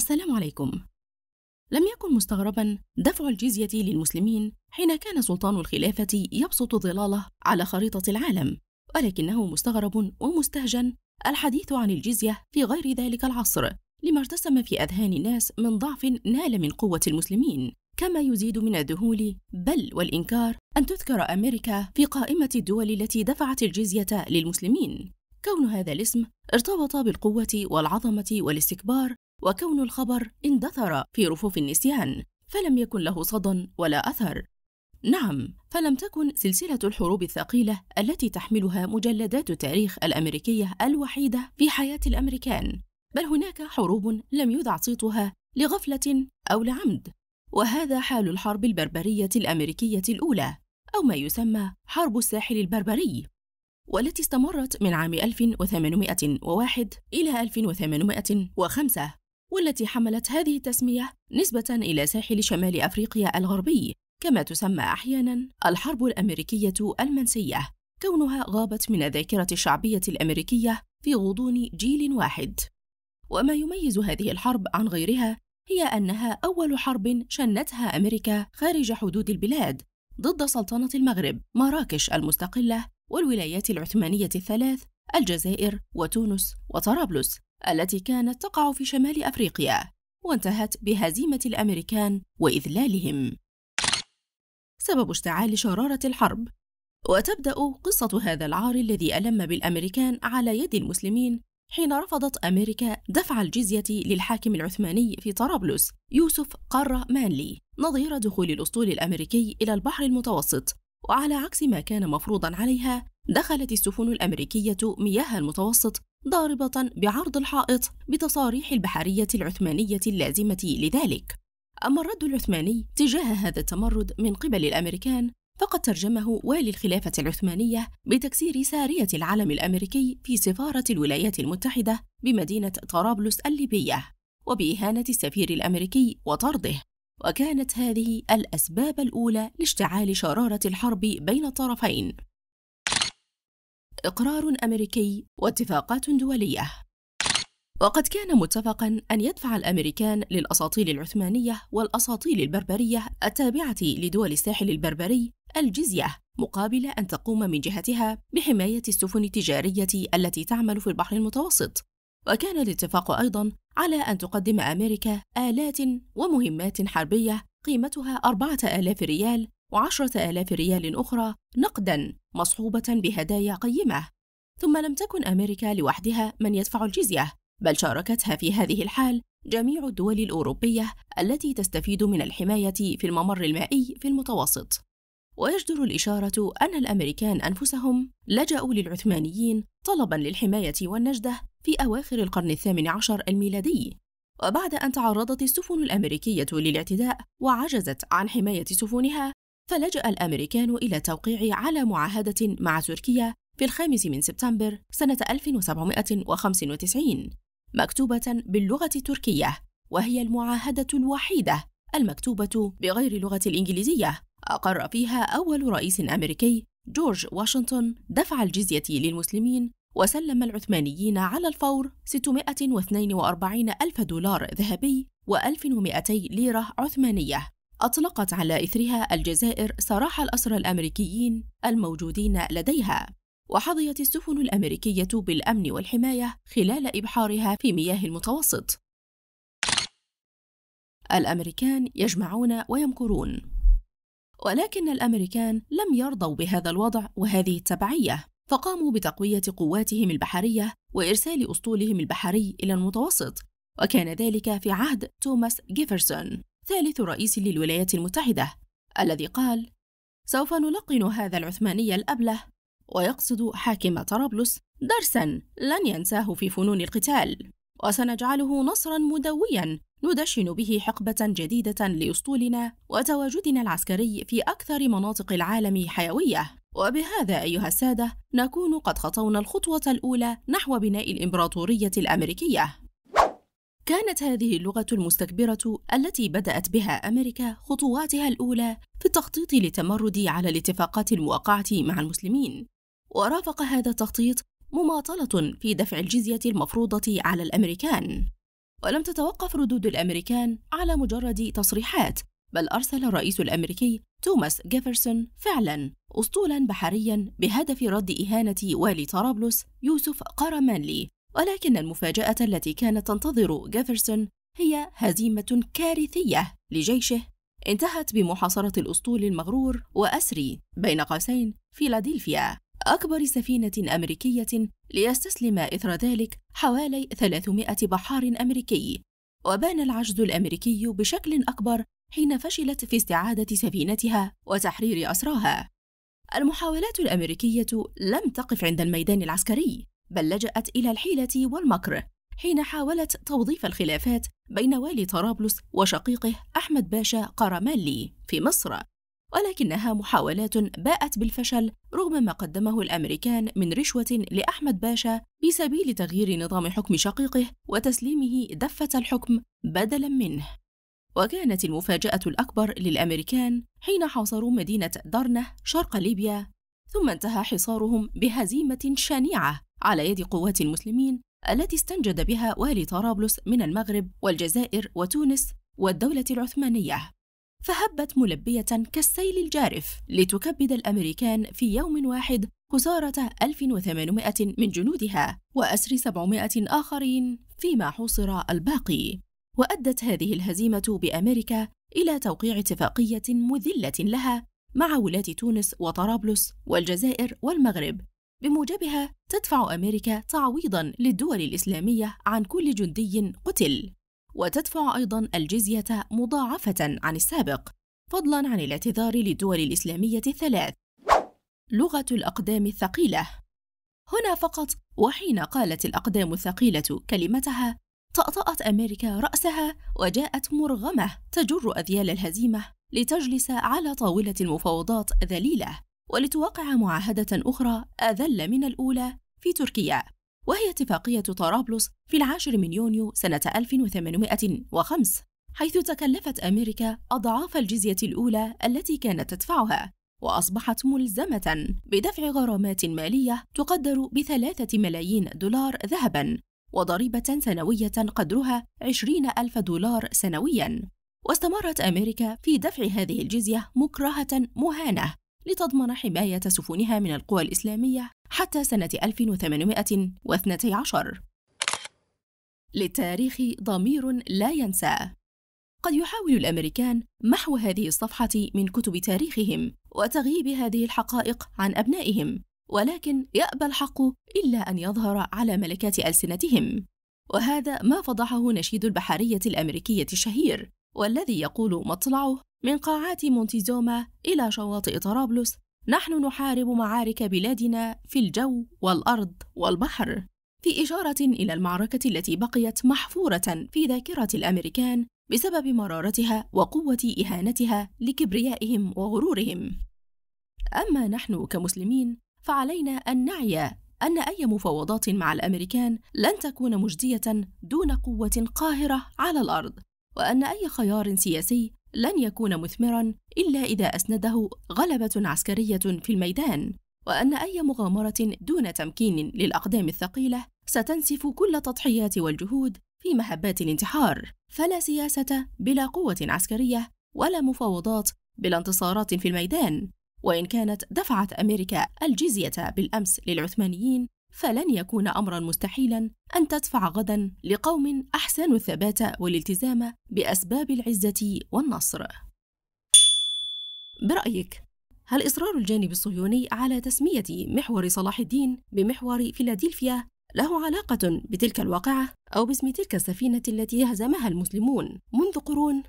السلام عليكم لم يكن مستغربا دفع الجزية للمسلمين حين كان سلطان الخلافة يبسط ظلاله على خريطة العالم ولكنه مستغرب ومستهجن الحديث عن الجزية في غير ذلك العصر لما ارتسم في أذهان الناس من ضعف نال من قوة المسلمين كما يزيد من الذهول بل والإنكار أن تذكر أمريكا في قائمة الدول التي دفعت الجزية للمسلمين كون هذا الاسم ارتبط بالقوة والعظمة والاستكبار وكون الخبر اندثر في رفوف النسيان فلم يكن له صدى ولا أثر نعم فلم تكن سلسلة الحروب الثقيلة التي تحملها مجلدات التاريخ الأمريكية الوحيدة في حياة الأمريكان بل هناك حروب لم يدع صيتها لغفلة أو لعمد وهذا حال الحرب البربرية الأمريكية الأولى أو ما يسمى حرب الساحل البربري والتي استمرت من عام 1801 إلى 1805 والتي حملت هذه التسمية نسبة إلى ساحل شمال أفريقيا الغربي كما تسمى أحيانا الحرب الأمريكية المنسية كونها غابت من الذاكرة الشعبية الأمريكية في غضون جيل واحد وما يميز هذه الحرب عن غيرها هي أنها أول حرب شنتها أمريكا خارج حدود البلاد ضد سلطنة المغرب مراكش المستقلة والولايات العثمانية الثلاث الجزائر وتونس وطرابلس التي كانت تقع في شمال أفريقيا وانتهت بهزيمة الأمريكان وإذلالهم سبب اشتعال شرارة الحرب وتبدأ قصة هذا العار الذي ألم بالأمريكان على يد المسلمين حين رفضت أمريكا دفع الجزية للحاكم العثماني في طرابلس يوسف قارة مانلي نظير دخول الأسطول الأمريكي إلى البحر المتوسط وعلى عكس ما كان مفروضا عليها دخلت السفن الأمريكية مياه المتوسط ضاربة بعرض الحائط بتصاريح البحرية العثمانية اللازمة لذلك أما الرد العثماني تجاه هذا التمرد من قبل الأمريكان فقد ترجمه والي الخلافة العثمانية بتكسير سارية العلم الأمريكي في سفارة الولايات المتحدة بمدينة طرابلس الليبية وبإهانة السفير الأمريكي وطرده وكانت هذه الأسباب الأولى لاشتعال شرارة الحرب بين الطرفين إقرار أمريكي واتفاقات دولية وقد كان متفقا أن يدفع الأمريكان للأساطيل العثمانية والأساطيل البربرية التابعة لدول الساحل البربري الجزية مقابل أن تقوم من جهتها بحماية السفن التجارية التي تعمل في البحر المتوسط وكان الاتفاق أيضا على أن تقدم أمريكا آلات ومهمات حربية قيمتها أربعة آلاف ريال وعشرة آلاف ريال أخرى نقدا مصحوبة بهدايا قيمة ثم لم تكن أمريكا لوحدها من يدفع الجزية بل شاركتها في هذه الحال جميع الدول الأوروبية التي تستفيد من الحماية في الممر المائي في المتوسط ويجدر الإشارة أن الأمريكان أنفسهم لجأوا للعثمانيين طلبا للحماية والنجدة في أواخر القرن الثامن عشر الميلادي وبعد أن تعرضت السفن الأمريكية للاعتداء وعجزت عن حماية سفنها فلجأ الأمريكان إلى توقيع على معاهدة مع تركيا في الخامس من سبتمبر سنة 1795 مكتوبة باللغة التركية وهي المعاهدة الوحيدة المكتوبة بغير اللغة الإنجليزية أقر فيها أول رئيس أمريكي جورج واشنطن دفع الجزية للمسلمين وسلم العثمانيين على الفور 642 ألف دولار ذهبي و 1200 ليرة عثمانية أطلقت على إثرها الجزائر سراح الأسرى الأمريكيين الموجودين لديها وحظيت السفن الأمريكية بالأمن والحماية خلال إبحارها في مياه المتوسط الأمريكان يجمعون ويمكرون ولكن الأمريكان لم يرضوا بهذا الوضع وهذه التبعية فقاموا بتقوية قواتهم البحرية وإرسال أسطولهم البحري إلى المتوسط وكان ذلك في عهد توماس جيفرسون ثالث رئيس للولايات المتحدة الذي قال سوف نلقن هذا العثماني الأبله ويقصد حاكم طرابلس درسا لن ينساه في فنون القتال وسنجعله نصرا مدويا ندشن به حقبة جديدة لأسطولنا وتواجدنا العسكري في أكثر مناطق العالم حيوية وبهذا أيها السادة نكون قد خطونا الخطوة الأولى نحو بناء الإمبراطورية الأمريكية كانت هذه اللغة المستكبرة التي بدأت بها أمريكا خطواتها الأولى في التخطيط للتمرد على الاتفاقات الموقعة مع المسلمين، ورافق هذا التخطيط مماطلة في دفع الجزية المفروضة على الأمريكان. ولم تتوقف ردود الأمريكان على مجرد تصريحات، بل أرسل الرئيس الأمريكي توماس جيفرسون فعلا أسطولا بحريا بهدف رد إهانة والي طرابلس يوسف قرمانلي ولكن المفاجأة التي كانت تنتظر جيفرسون هي هزيمة كارثية لجيشه انتهت بمحاصرة الأسطول المغرور وأسري بين قوسين فيلادلفيا أكبر سفينة أمريكية ليستسلم إثر ذلك حوالي 300 بحار أمريكي وبان العجز الأمريكي بشكل أكبر حين فشلت في استعادة سفينتها وتحرير أسراها المحاولات الأمريكية لم تقف عند الميدان العسكري بل لجأت إلى الحيلة والمكر حين حاولت توظيف الخلافات بين والي طرابلس وشقيقه أحمد باشا قرمالي في مصر ولكنها محاولات باءت بالفشل رغم ما قدمه الامريكان من رشوه لاحمد باشا في سبيل تغيير نظام حكم شقيقه وتسليمه دفه الحكم بدلا منه وكانت المفاجاه الاكبر للامريكان حين حاصروا مدينه درنه شرق ليبيا ثم انتهى حصارهم بهزيمة شنيعة على يد قوات المسلمين التي استنجد بها والي طرابلس من المغرب والجزائر وتونس والدولة العثمانية فهبت ملبية كالسيل الجارف لتكبد الأمريكان في يوم واحد خسارة 1800 من جنودها وأسر 700 آخرين فيما حوصر الباقي وأدت هذه الهزيمة بأمريكا إلى توقيع اتفاقية مذلة لها مع ولاة تونس وطرابلس والجزائر والمغرب بموجبها تدفع أمريكا تعويضًا للدول الإسلامية عن كل جندي قتل، وتدفع أيضًا الجزية مضاعفة عن السابق، فضلًا عن الاعتذار للدول الإسلامية الثلاث. لغة الأقدام الثقيلة هنا فقط وحين قالت الأقدام الثقيلة كلمتها، طأطأت أمريكا رأسها وجاءت مرغمة تجر أذيال الهزيمة لتجلس على طاولة المفاوضات ذليلة ولتوقع معاهدة أخرى أذل من الأولى في تركيا وهي اتفاقية طرابلس في العاشر من يونيو سنة 1805 حيث تكلفت أمريكا أضعاف الجزية الأولى التي كانت تدفعها وأصبحت ملزمة بدفع غرامات مالية تقدر بثلاثة ملايين دولار ذهباً وضريبة سنوية قدرها عشرين ألف دولار سنوياً واستمرت أمريكا في دفع هذه الجزية مكرهة مهانة لتضمن حماية سفنها من القوى الإسلامية حتى سنة 1812 للتاريخ ضمير لا ينسى قد يحاول الامريكان محو هذه الصفحه من كتب تاريخهم وتغييب هذه الحقائق عن ابنائهم ولكن يابى الحق الا ان يظهر على ملكات السنتهم وهذا ما فضحه نشيد البحريه الامريكيه الشهير والذي يقول مطلعه من قاعات مونتيزوما إلى شواطئ طرابلس نحن نحارب معارك بلادنا في الجو والأرض والبحر في إشارة إلى المعركة التي بقيت محفورة في ذاكرة الأمريكان بسبب مرارتها وقوة إهانتها لكبريائهم وغرورهم. أما نحن كمسلمين فعلينا أن نعي أن أي مفاوضات مع الأمريكان لن تكون مجدية دون قوة قاهرة على الأرض وأن أي خيار سياسي لن يكون مثمرا إلا إذا أسنده غلبة عسكرية في الميدان وأن أي مغامرة دون تمكين للأقدام الثقيلة ستنسف كل التضحيات والجهود في مهبات الانتحار فلا سياسة بلا قوة عسكرية ولا مفاوضات بلا انتصارات في الميدان وإن كانت دفعت أمريكا الجزية بالأمس للعثمانيين فلن يكون امرا مستحيلا ان تدفع غدا لقوم احسنوا الثبات والالتزام باسباب العزه والنصر برايك هل اصرار الجانب الصهيوني على تسميه محور صلاح الدين بمحور فيلادلفيا له علاقه بتلك الواقعه او باسم تلك السفينه التي هزمها المسلمون منذ قرون